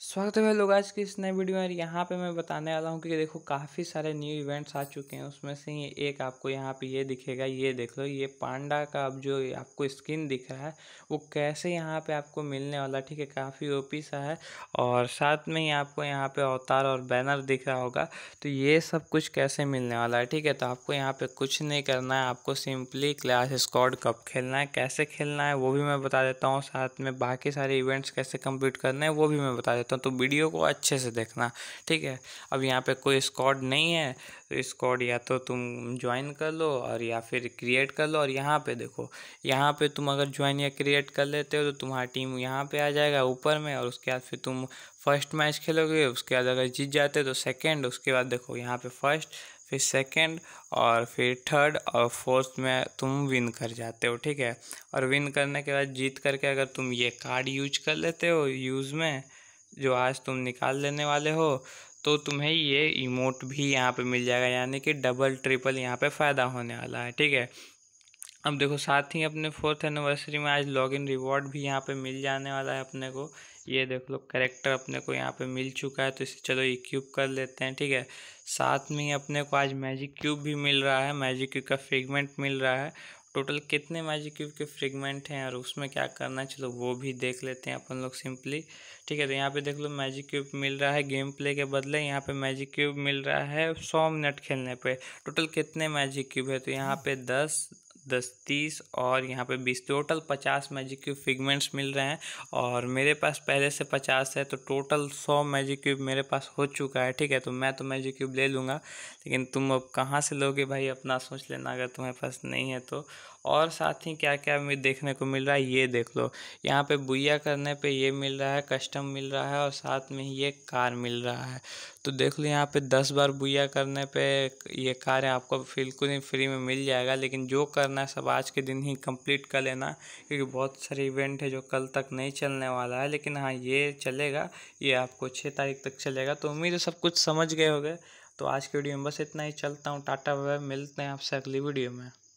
स्वागत है लोग आज की इस नए वीडियो में यहाँ पे मैं बताने वाला हूँ कि देखो काफ़ी सारे न्यू इवेंट्स आ चुके हैं उसमें से ही एक आपको यहाँ पे ये दिखेगा ये देख लो ये पांडा का अब जो आपको स्किन दिख रहा है वो कैसे यहाँ पे आपको मिलने वाला ठीक है काफ़ी ओपी सा है और साथ में ही आपको यहाँ पे अवतार और बैनर दिख रहा होगा तो ये सब कुछ कैसे मिलने वाला है ठीक है तो आपको यहाँ पर कुछ नहीं करना है आपको सिंपली क्लास स्कॉड कप खेलना है कैसे खेलना है वो भी मैं बता देता हूँ साथ में बाकी सारे इवेंट्स कैसे कम्प्लीट करना है वो भी मैं बता देता देता हूँ तो वीडियो को अच्छे से देखना ठीक है अब यहाँ पे कोई स्कॉड नहीं है तो स्कॉड या तो तुम ज्वाइन कर लो और या फिर क्रिएट कर लो और यहाँ पे देखो यहाँ पे तुम अगर ज्वाइन या क्रिएट कर लेते हो तो तुम्हारी टीम यहाँ पे आ जाएगा ऊपर में और उसके बाद फिर तुम फर्स्ट मैच खेलोगे उसके बाद अगर जीत जाते तो सेकेंड उसके बाद देखो यहाँ पे फर्स्ट फिर सेकेंड और फिर थर्ड और फोर्थ में तुम विन कर जाते हो ठीक है और विन करने के बाद जीत करके अगर तुम ये कार्ड यूज कर लेते हो यूज़ में जो आज तुम निकाल लेने वाले हो तो तुम्हें ये इमोट भी यहाँ पे मिल जाएगा यानी कि डबल ट्रिपल यहाँ पे फ़ायदा होने वाला है ठीक है अब देखो साथ ही अपने फोर्थ एनिवर्सरी में आज लॉगिन रिवॉर्ड भी यहाँ पे मिल जाने वाला है अपने को ये देख लो करेक्टर अपने को यहाँ पे मिल चुका है तो इसे चलो ये क्यूब कर लेते हैं ठीक है साथ में ही अपने को आज मैजिक क्यूब भी मिल रहा है मैजिक क्यूब का फ्रेगमेंट मिल रहा है टोटल कितने मैजिक क्यूब के फ्रेगमेंट हैं और उसमें क्या करना है चलो वो भी देख लेते हैं अपन लोग सिंपली ठीक है तो यहाँ पे देख लो मैजिक क्यूब मिल रहा है गेम प्ले के बदले यहाँ पे मैजिक क्यूब मिल रहा है सौ मिनट खेलने पे टोटल कितने मैजिक क्यूब है तो यहाँ पे दस दस तीस और यहाँ पे बीस टोटल पचास मैजिक क्यूब फिगमेंट्स मिल रहे हैं और मेरे पास पहले से पचास है तो टोटल सौ मैजिक क्यूब मेरे पास हो चुका है ठीक है तो मैं तो मैजिक क्यूब ले लूँगा लेकिन तुम अब कहाँ से लोगे भाई अपना सोच लेना अगर तुम्हारे पास नहीं है तो और साथ ही क्या क्या हमें देखने को मिल रहा है ये देख लो यहाँ पे बुया करने पे ये मिल रहा है कस्टम मिल रहा है और साथ में ही ये कार मिल रहा है तो देख लो यहाँ पे दस बार बुया करने पे ये कार आपको बिल्कुल ही फ्री में मिल जाएगा लेकिन जो करना करना है सब आज के दिन ही कंप्लीट कर लेना क्योंकि बहुत सारे इवेंट है जो कल तक नहीं चलने वाला है लेकिन हाँ ये चलेगा ये आपको छः तारीख तक चलेगा तो उम्मीद है सब कुछ समझ गए होगे तो आज के वीडियो में बस इतना ही चलता हूँ टाटा बाय मिलते हैं आपसे अगली वीडियो में